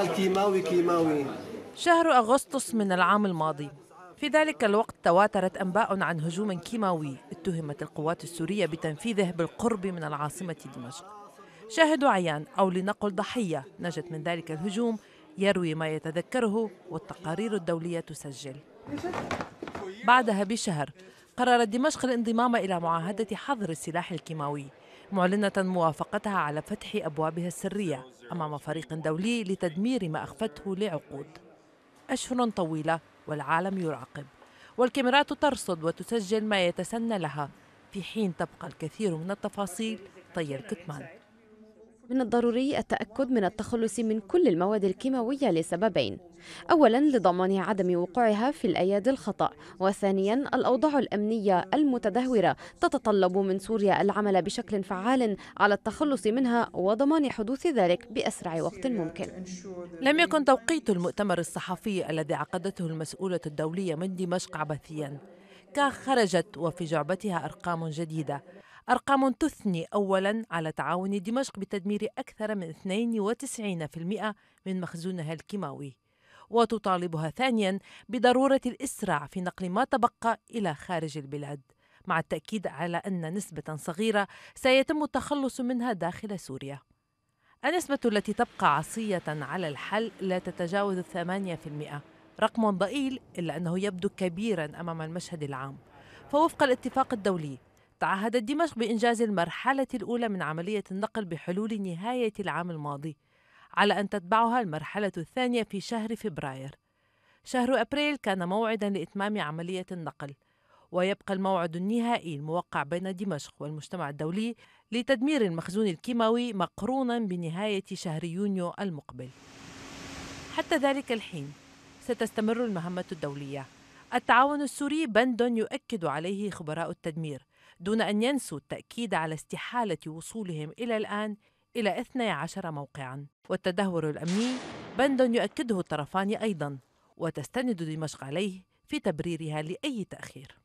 الكيماوي كيماوي شهر أغسطس من العام الماضي في ذلك الوقت تواترت أنباء عن هجوم كيماوي اتهمت القوات السورية بتنفيذه بالقرب من العاصمة دمشق شاهد عيان أو لنقل ضحية نجت من ذلك الهجوم يروي ما يتذكره والتقارير الدولية تسجل بعدها بشهر قررت دمشق الانضمام إلى معاهدة حظر السلاح الكيماوي معلنة موافقتها على فتح أبوابها السرية أمام فريق دولي لتدمير ما أخفته لعقود أشهر طويلة والعالم يراقب والكاميرات ترصد وتسجل ما يتسنى لها في حين تبقى الكثير من التفاصيل طي الكتمان من الضروري التأكد من التخلص من كل المواد الكيماوية لسببين أولا لضمان عدم وقوعها في الأيادي الخطأ وثانيا الأوضاع الأمنية المتدهورة تتطلب من سوريا العمل بشكل فعال على التخلص منها وضمان حدوث ذلك بأسرع وقت ممكن لم يكن توقيت المؤتمر الصحفي الذي عقدته المسؤولة الدولية من دمشق عبثيا كخرجت وفي جعبتها أرقام جديدة أرقام تثني أولا على تعاون دمشق بتدمير أكثر من 92% من مخزونها الكيماوي وتطالبها ثانيا بضرورة الإسراع في نقل ما تبقى إلى خارج البلاد مع التأكيد على أن نسبة صغيرة سيتم التخلص منها داخل سوريا النسبة التي تبقى عصية على الحل لا تتجاوز الثمانية في المئة رقم ضئيل إلا أنه يبدو كبيرا أمام المشهد العام فوفق الاتفاق الدولي تعهدت دمشق بإنجاز المرحلة الأولى من عملية النقل بحلول نهاية العام الماضي على أن تتبعها المرحلة الثانية في شهر فبراير شهر أبريل كان موعدا لإتمام عملية النقل ويبقى الموعد النهائي الموقع بين دمشق والمجتمع الدولي لتدمير المخزون الكيماوي مقرونا بنهاية شهر يونيو المقبل حتى ذلك الحين ستستمر المهمة الدولية التعاون السوري بند يؤكد عليه خبراء التدمير دون أن ينسوا التأكيد على استحالة وصولهم إلى الآن إلى 12 موقعا والتدهور الأمني بند يؤكده الطرفان أيضا وتستند دمشق عليه في تبريرها لأي تأخير